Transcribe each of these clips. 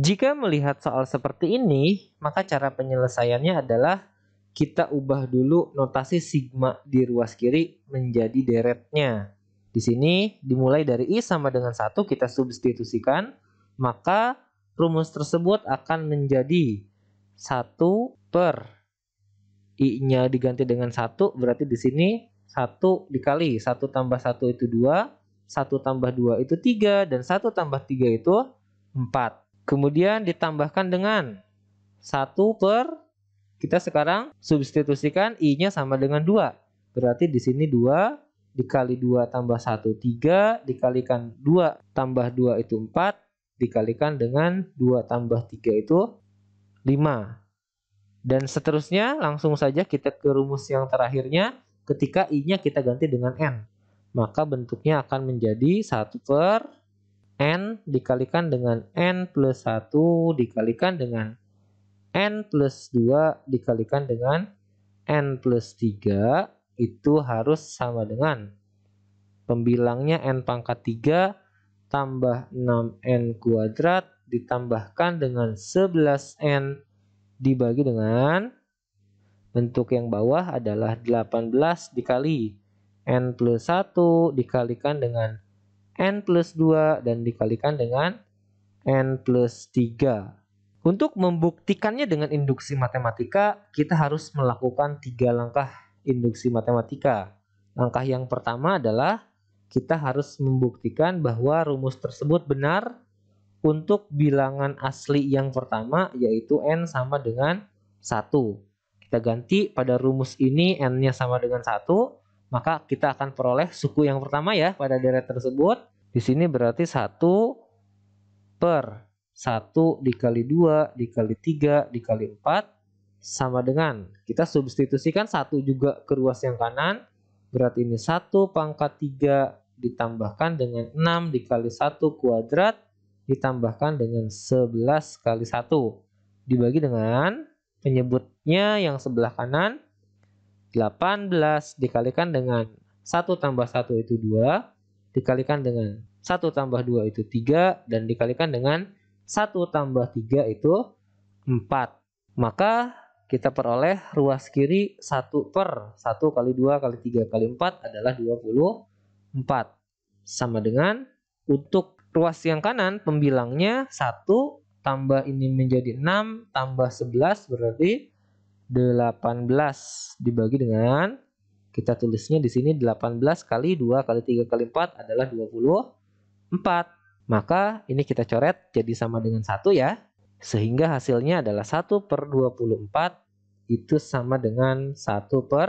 Jika melihat soal seperti ini, maka cara penyelesaiannya adalah kita ubah dulu notasi sigma di ruas kiri menjadi deretnya. Di sini dimulai dari I sama dengan 1 kita substitusikan, maka rumus tersebut akan menjadi 1 per I-nya diganti dengan 1 berarti di sini 1 dikali 1 tambah 1 itu 2, 1 tambah 2 itu 3, dan 1 tambah 3 itu 4. Kemudian ditambahkan dengan 1 per, kita sekarang substitusikan I-nya sama dengan 2. Berarti di sini 2 dikali 2 tambah 1, 3. Dikalikan 2 tambah 2 itu 4. Dikalikan dengan 2 tambah 3 itu 5. Dan seterusnya langsung saja kita ke rumus yang terakhirnya ketika i-nya kita ganti dengan n. Maka bentuknya akan menjadi 1 per N dikalikan dengan N plus 1 dikalikan dengan N plus 2 dikalikan dengan N plus 3 itu harus sama dengan pembilangnya N pangkat 3 tambah 6N kuadrat ditambahkan dengan 11N dibagi dengan bentuk yang bawah adalah 18 dikali N plus 1 dikalikan dengan N plus 2 dan dikalikan dengan N plus 3. Untuk membuktikannya dengan induksi matematika, kita harus melakukan tiga langkah induksi matematika. Langkah yang pertama adalah kita harus membuktikan bahwa rumus tersebut benar untuk bilangan asli yang pertama yaitu N sama dengan 1. Kita ganti pada rumus ini N-nya sama dengan 1, maka kita akan peroleh suku yang pertama ya pada deret tersebut. Di sini berarti 1 per 1 dikali 2 dikali 3 dikali 4 sama dengan kita substitusikan 1 juga ke ruas yang kanan. Berarti ini 1 pangkat 3 ditambahkan dengan 6 dikali 1 kuadrat ditambahkan dengan 11 kali 1 dibagi dengan penyebutnya yang sebelah kanan 18 dikalikan dengan 1 tambah 1 itu 2, dikalikan dengan 1 tambah 2 itu 3, dan dikalikan dengan 1 tambah 3 itu 4. Maka kita peroleh ruas kiri 1 per 1 kali 2 kali 3 kali 4 adalah 24. Sama dengan untuk ruas yang kanan pembilangnya 1 tambah ini menjadi 6 tambah 11 berarti 18 dibagi dengan kita tulisnya di sini 18 kali 2 kali 3 kali 4 adalah 24. Maka ini kita coret jadi sama dengan 1 ya. Sehingga hasilnya adalah 1 per 24 itu sama dengan 1 per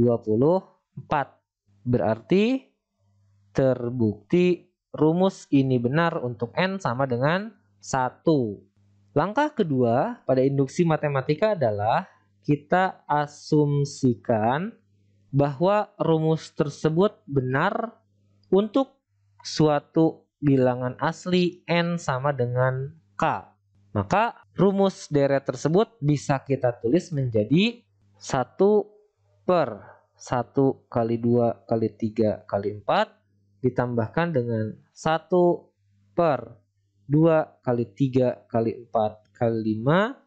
24. Berarti terbukti rumus ini benar untuk N sama dengan 1. Langkah kedua pada induksi matematika adalah kita asumsikan bahwa rumus tersebut benar untuk suatu bilangan asli n sama dengan k. Maka rumus deret tersebut bisa kita tulis menjadi 1 per 1 kali 2 kali 3 kali 4 ditambahkan dengan 1 per 2 kali 3 kali 4 kali 5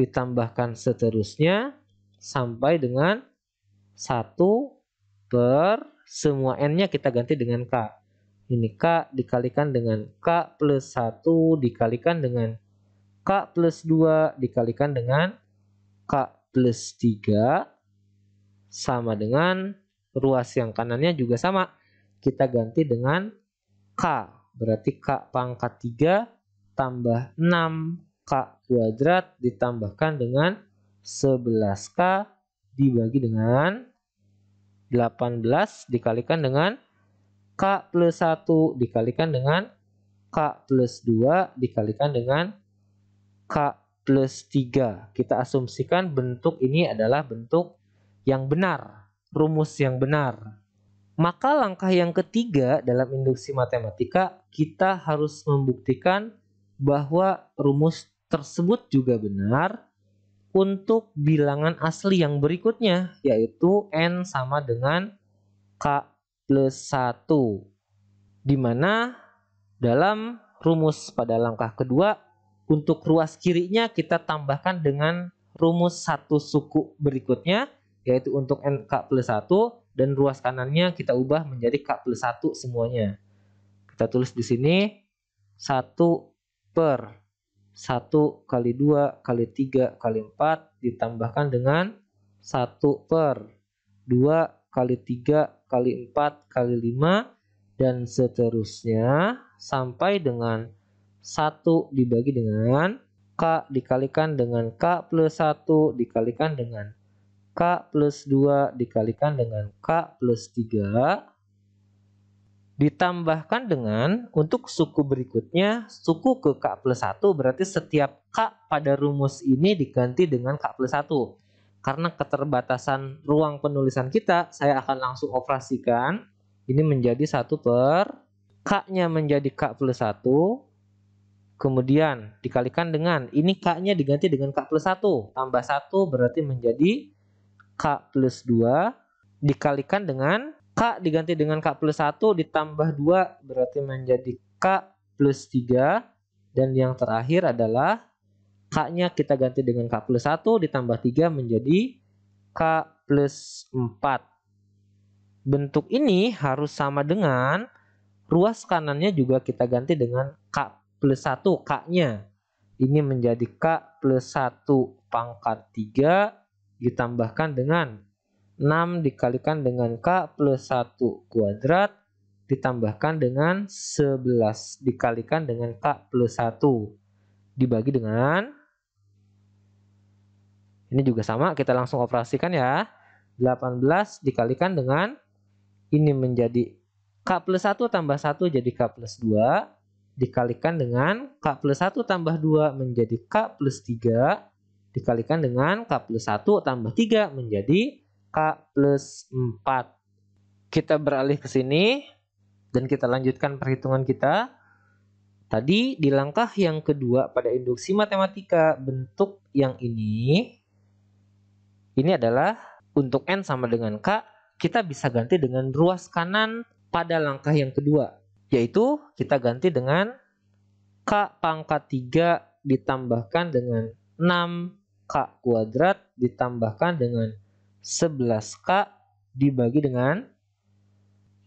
ditambahkan seterusnya sampai dengan 1 per semua n-nya kita ganti dengan k. Ini k dikalikan dengan k plus 1 dikalikan dengan k plus 2 dikalikan dengan k plus 3 sama dengan ruas yang kanannya juga sama. Kita ganti dengan k. Berarti k pangkat 3 tambah 6 K kuadrat ditambahkan dengan 11K dibagi dengan 18 dikalikan dengan K plus 1 dikalikan dengan K plus 2 dikalikan dengan K plus 3. Kita asumsikan bentuk ini adalah bentuk yang benar, rumus yang benar. Maka langkah yang ketiga dalam induksi matematika, kita harus membuktikan bahwa rumus tersebut juga benar untuk bilangan asli yang berikutnya yaitu N sama dengan K plus 1 dimana dalam rumus pada langkah kedua untuk ruas kirinya kita tambahkan dengan rumus satu suku berikutnya yaitu untuk n k plus 1 dan ruas kanannya kita ubah menjadi K plus 1 semuanya kita tulis di sini 1 per 1 kali 2 kali 3 kali 4 ditambahkan dengan 1 per 2 kali 3 kali 4 kali 5 dan seterusnya sampai dengan 1 dibagi dengan K dikalikan dengan K plus 1 dikalikan dengan K plus 2 dikalikan dengan K plus 3 ditambahkan dengan untuk suku berikutnya suku ke K plus 1 berarti setiap K pada rumus ini diganti dengan K plus 1 karena keterbatasan ruang penulisan kita saya akan langsung operasikan ini menjadi satu per K nya menjadi K plus 1 kemudian dikalikan dengan ini K nya diganti dengan K plus 1 tambah satu berarti menjadi K plus 2 dikalikan dengan K diganti dengan K plus 1 ditambah 2 berarti menjadi K plus 3. Dan yang terakhir adalah K-nya kita ganti dengan K plus 1 ditambah 3 menjadi K plus 4. Bentuk ini harus sama dengan ruas kanannya juga kita ganti dengan K plus 1 K-nya. Ini menjadi K plus 1 pangkat 3 ditambahkan dengan 6 dikalikan dengan K plus 1 kuadrat ditambahkan dengan 11 dikalikan dengan K plus 1 dibagi dengan ini juga sama kita langsung operasikan ya 18 dikalikan dengan ini menjadi K plus 1 tambah 1 jadi K plus 2 dikalikan dengan K plus 1 tambah 2 menjadi K plus 3 dikalikan dengan K plus 1 tambah 3 menjadi K plus 4. Kita beralih ke sini dan kita lanjutkan perhitungan kita. Tadi di langkah yang kedua pada induksi matematika bentuk yang ini ini adalah untuk n sama dengan k kita bisa ganti dengan ruas kanan pada langkah yang kedua yaitu kita ganti dengan k pangkat 3 ditambahkan dengan 6 k kuadrat ditambahkan dengan 11K dibagi dengan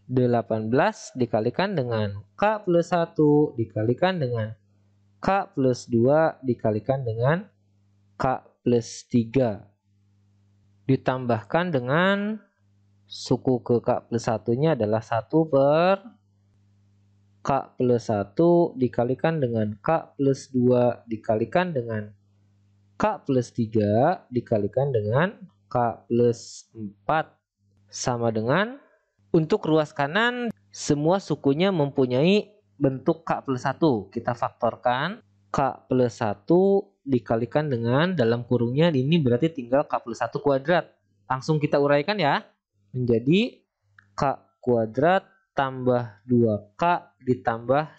18 dikalikan dengan K plus 1 dikalikan dengan K plus 2 dikalikan dengan K plus 3 ditambahkan dengan suku ke K plus 1 nya adalah 1 per K plus 1 dikalikan dengan K plus 2 dikalikan dengan K plus 3 dikalikan dengan K plus 4 sama dengan untuk ruas kanan semua sukunya mempunyai bentuk K plus 1. Kita faktorkan K plus 1 dikalikan dengan dalam kurungnya ini berarti tinggal K plus 1 kuadrat. Langsung kita uraikan ya. Menjadi K kuadrat tambah 2K ditambah 1.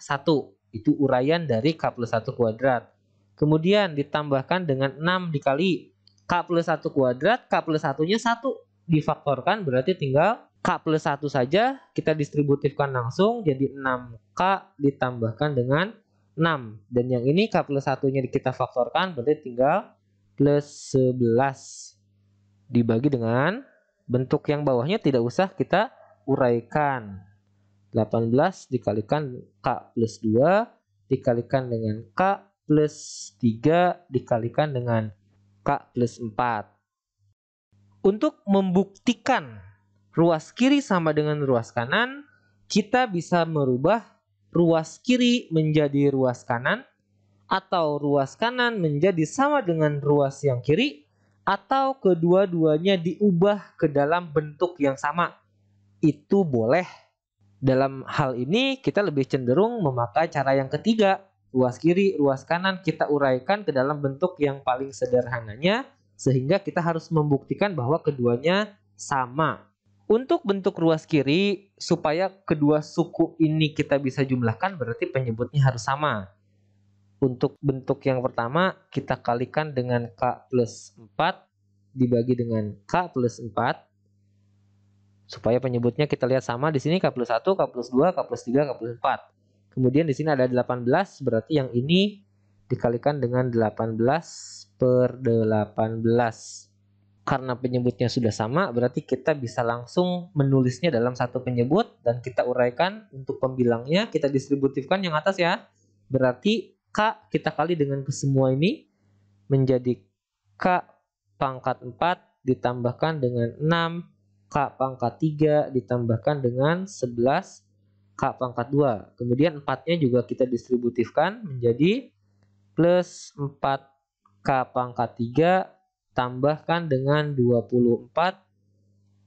Itu uraian dari K plus 1 kuadrat. Kemudian ditambahkan dengan 6 dikali K plus 1 kuadrat, K plus 1-nya 1 difaktorkan berarti tinggal K plus 1 saja kita distributifkan langsung jadi 6K ditambahkan dengan 6. Dan yang ini K plus 1-nya kita faktorkan berarti tinggal plus 11. Dibagi dengan bentuk yang bawahnya tidak usah kita uraikan. 18 dikalikan K plus 2 dikalikan dengan K plus 3 dikalikan dengan K plus 4. Untuk membuktikan ruas kiri sama dengan ruas kanan, kita bisa merubah ruas kiri menjadi ruas kanan, atau ruas kanan menjadi sama dengan ruas yang kiri, atau kedua-duanya diubah ke dalam bentuk yang sama. Itu boleh. Dalam hal ini, kita lebih cenderung memakai cara yang ketiga, ruas kiri, ruas kanan kita uraikan ke dalam bentuk yang paling sederhananya sehingga kita harus membuktikan bahwa keduanya sama. Untuk bentuk ruas kiri supaya kedua suku ini kita bisa jumlahkan berarti penyebutnya harus sama. Untuk bentuk yang pertama kita kalikan dengan K plus 4 dibagi dengan K plus 4 supaya penyebutnya kita lihat sama di sini K plus 1, K plus 2, K plus 3, K plus 4. Kemudian di sini ada 18, berarti yang ini dikalikan dengan 18 per 18. Karena penyebutnya sudah sama, berarti kita bisa langsung menulisnya dalam satu penyebut dan kita uraikan untuk pembilangnya, kita distributifkan yang atas ya. Berarti K kita kali dengan kesemua ini menjadi K pangkat 4 ditambahkan dengan 6 K pangkat 3 ditambahkan dengan 11 K pangkat 2. Kemudian 4-nya juga kita distributifkan menjadi plus 4K pangkat 3 tambahkan dengan 24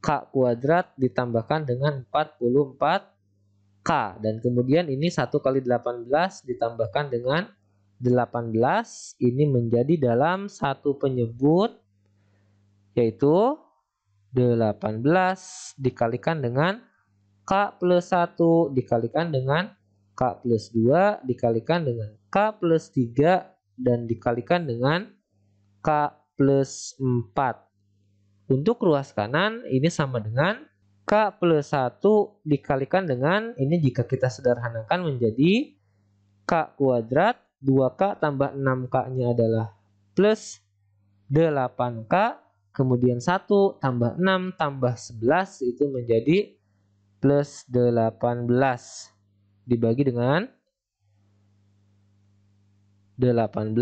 K kuadrat ditambahkan dengan 44 K. Dan kemudian ini 1 kali 18 ditambahkan dengan 18. Ini menjadi dalam satu penyebut yaitu 18 dikalikan dengan K plus 1 dikalikan dengan K plus 2 dikalikan dengan K plus 3 dan dikalikan dengan K plus 4. Untuk ruas kanan ini sama dengan K plus 1 dikalikan dengan ini jika kita sederhanakan menjadi K kuadrat 2K tambah 6K-nya adalah plus 8K kemudian 1 tambah 6 tambah 11 itu menjadi plus 18 dibagi dengan 18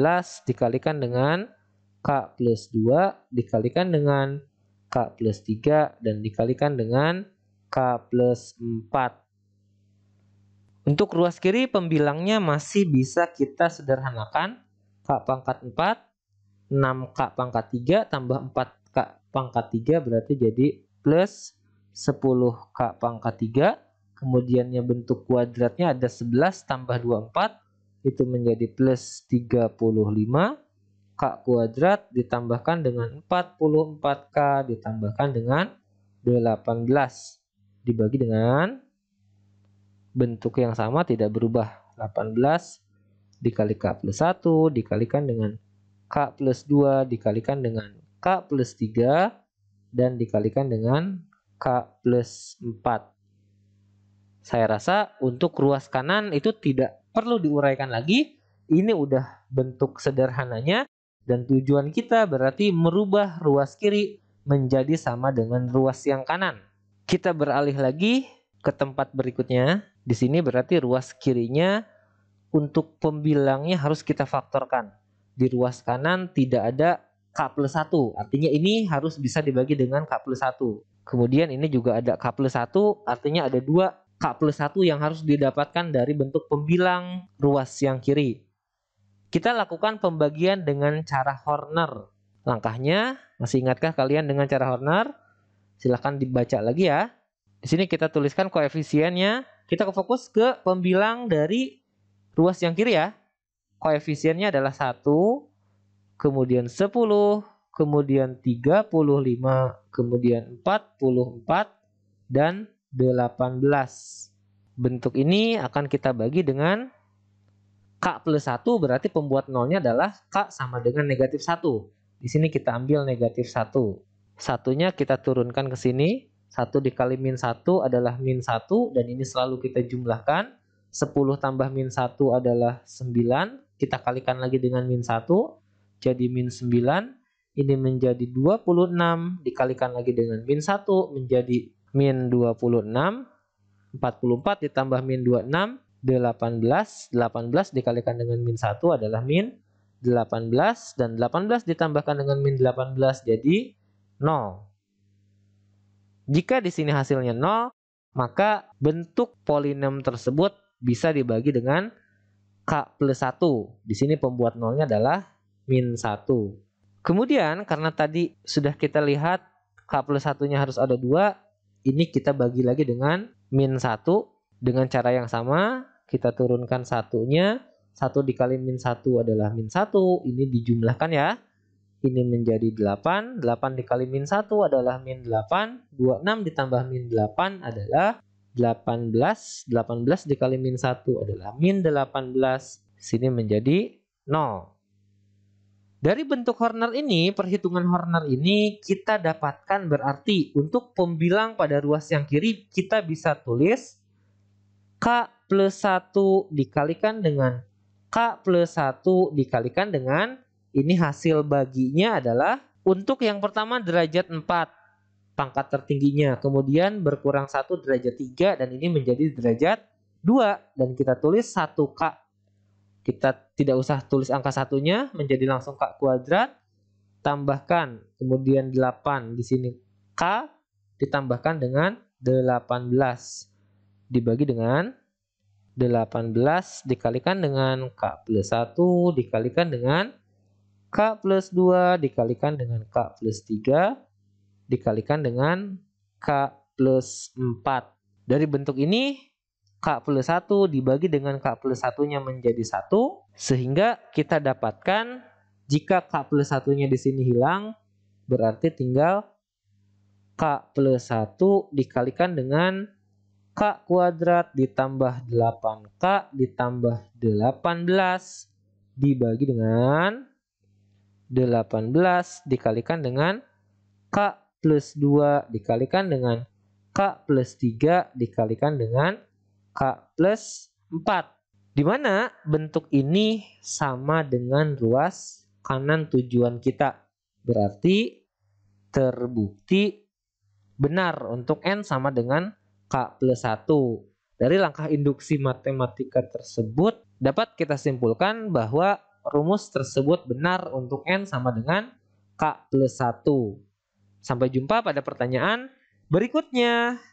dikalikan dengan K plus 2 dikalikan dengan K plus 3 dan dikalikan dengan K plus 4. Untuk ruas kiri pembilangnya masih bisa kita sederhanakan. K pangkat 4, 6K pangkat 3 tambah 4K pangkat 3 berarti jadi plus 10K pangkat 3. Kemudiannya bentuk kuadratnya ada 11 tambah 24. Itu menjadi plus 35. K kuadrat ditambahkan dengan 44K ditambahkan dengan 18. Dibagi dengan bentuk yang sama tidak berubah. 18 dikali K plus 1 dikalikan dengan K plus 2 dikalikan dengan K plus 3 dan dikalikan dengan K plus 4. Saya rasa untuk ruas kanan itu tidak perlu diuraikan lagi. Ini udah bentuk sederhananya dan tujuan kita berarti merubah ruas kiri menjadi sama dengan ruas yang kanan. Kita beralih lagi ke tempat berikutnya. Di sini berarti ruas kirinya untuk pembilangnya harus kita faktorkan. Di ruas kanan tidak ada K plus 1. Artinya ini harus bisa dibagi dengan K plus 1. Kemudian ini juga ada K plus 1, artinya ada dua K plus 1 yang harus didapatkan dari bentuk pembilang ruas yang kiri. Kita lakukan pembagian dengan cara Horner. Langkahnya, masih ingatkah kalian dengan cara Horner? Silahkan dibaca lagi ya. Di sini kita tuliskan koefisiennya. Kita fokus ke pembilang dari ruas yang kiri ya. Koefisiennya adalah 1, kemudian 10, kemudian 35, kemudian 44, dan 18. Bentuk ini akan kita bagi dengan K plus 1 berarti pembuat nolnya adalah K sama dengan negatif 1. Di sini kita ambil negatif 1. Satunya kita turunkan ke sini. 1 dikali min 1 adalah min 1 dan ini selalu kita jumlahkan. 10 tambah min 1 adalah 9. Kita kalikan lagi dengan min 1 jadi min 9 ini menjadi 26 dikalikan lagi dengan min 1 menjadi min 26 44 ditambah min 26 18 18 dikalikan dengan min 1 adalah min 18 dan 18 ditambahkan dengan min 18 jadi 0 jika di sini hasilnya 0 maka bentuk polinom tersebut bisa dibagi dengan K plus 1 di sini pembuat nolnya adalah min 1 Kemudian karena tadi sudah kita lihat K plus satunya harus ada dua, ini kita bagi lagi dengan min 1 dengan cara yang sama kita turunkan satunya satu dikali min 1 adalah min 1 ini dijumlahkan ya ini menjadi 8 8 dikali min 1 adalah min 8 26 ditambah min 8 adalah 18 18 dikali min 1 adalah min 18 sini menjadi 0 dari bentuk Horner ini, perhitungan Horner ini kita dapatkan berarti untuk pembilang pada ruas yang kiri kita bisa tulis K plus 1 dikalikan dengan K plus 1 dikalikan dengan ini hasil baginya adalah untuk yang pertama derajat 4 pangkat tertingginya kemudian berkurang 1 derajat 3 dan ini menjadi derajat 2 dan kita tulis 1K kita tidak usah tulis angka satunya, menjadi langsung K kuadrat. Tambahkan, kemudian 8 di sini K ditambahkan dengan 18. Dibagi dengan 18 dikalikan dengan K plus 1 dikalikan dengan K plus 2 dikalikan dengan K plus 3 dikalikan dengan K plus 4. Dari bentuk ini K plus 1 dibagi dengan K plus 1-nya menjadi 1 sehingga kita dapatkan jika K plus 1-nya di sini hilang berarti tinggal K plus 1 dikalikan dengan K kuadrat ditambah 8K ditambah 18 dibagi dengan 18 dikalikan dengan K plus 2 dikalikan dengan K plus 3 dikalikan dengan K plus 4. Di mana bentuk ini sama dengan ruas kanan tujuan kita. Berarti terbukti benar untuk N sama dengan K plus 1. Dari langkah induksi matematika tersebut, dapat kita simpulkan bahwa rumus tersebut benar untuk N sama dengan K plus 1. Sampai jumpa pada pertanyaan berikutnya.